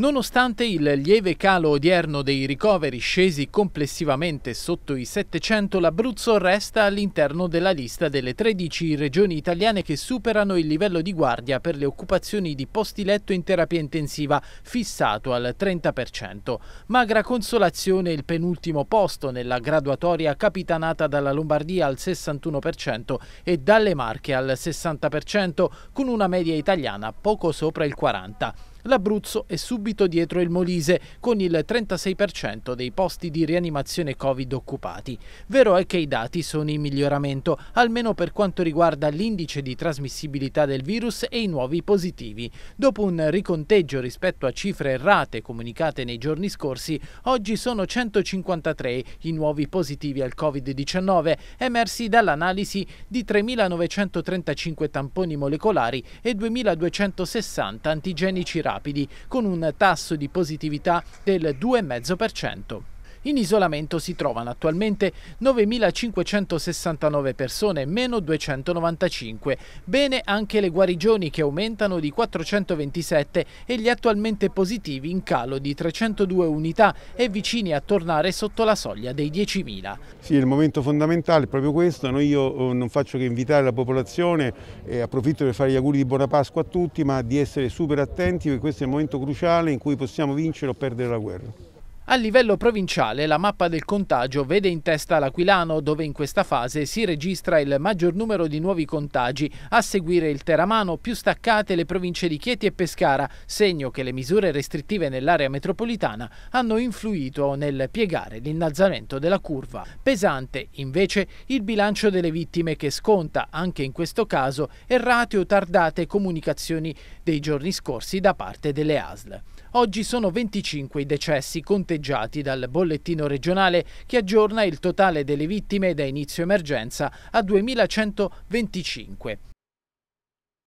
Nonostante il lieve calo odierno dei ricoveri scesi complessivamente sotto i 700, l'Abruzzo resta all'interno della lista delle 13 regioni italiane che superano il livello di guardia per le occupazioni di posti letto in terapia intensiva, fissato al 30%. Magra consolazione il penultimo posto nella graduatoria capitanata dalla Lombardia al 61% e dalle Marche al 60%, con una media italiana poco sopra il 40%. L'Abruzzo è subito dietro il Molise, con il 36% dei posti di rianimazione Covid occupati. Vero è che i dati sono in miglioramento, almeno per quanto riguarda l'indice di trasmissibilità del virus e i nuovi positivi. Dopo un riconteggio rispetto a cifre errate comunicate nei giorni scorsi, oggi sono 153 i nuovi positivi al Covid-19, emersi dall'analisi di 3.935 tamponi molecolari e 2.260 antigenici rapidi rapidi con un tasso di positività del 2,5%. In isolamento si trovano attualmente 9.569 persone, meno 295. Bene anche le guarigioni che aumentano di 427 e gli attualmente positivi in calo di 302 unità e vicini a tornare sotto la soglia dei 10.000. Sì, il momento fondamentale è proprio questo. Noi io eh, non faccio che invitare la popolazione e approfitto per fare gli auguri di buona Pasqua a tutti, ma di essere super attenti perché questo è il momento cruciale in cui possiamo vincere o perdere la guerra. A livello provinciale la mappa del contagio vede in testa l'Aquilano dove in questa fase si registra il maggior numero di nuovi contagi, a seguire il Teramano più staccate le province di Chieti e Pescara, segno che le misure restrittive nell'area metropolitana hanno influito nel piegare l'innalzamento della curva. Pesante invece il bilancio delle vittime che sconta anche in questo caso errate o tardate comunicazioni dei giorni scorsi da parte delle ASL. Oggi sono 25 i decessi contenuti tratteggiati dal bollettino regionale che aggiorna il totale delle vittime da inizio emergenza a 2125.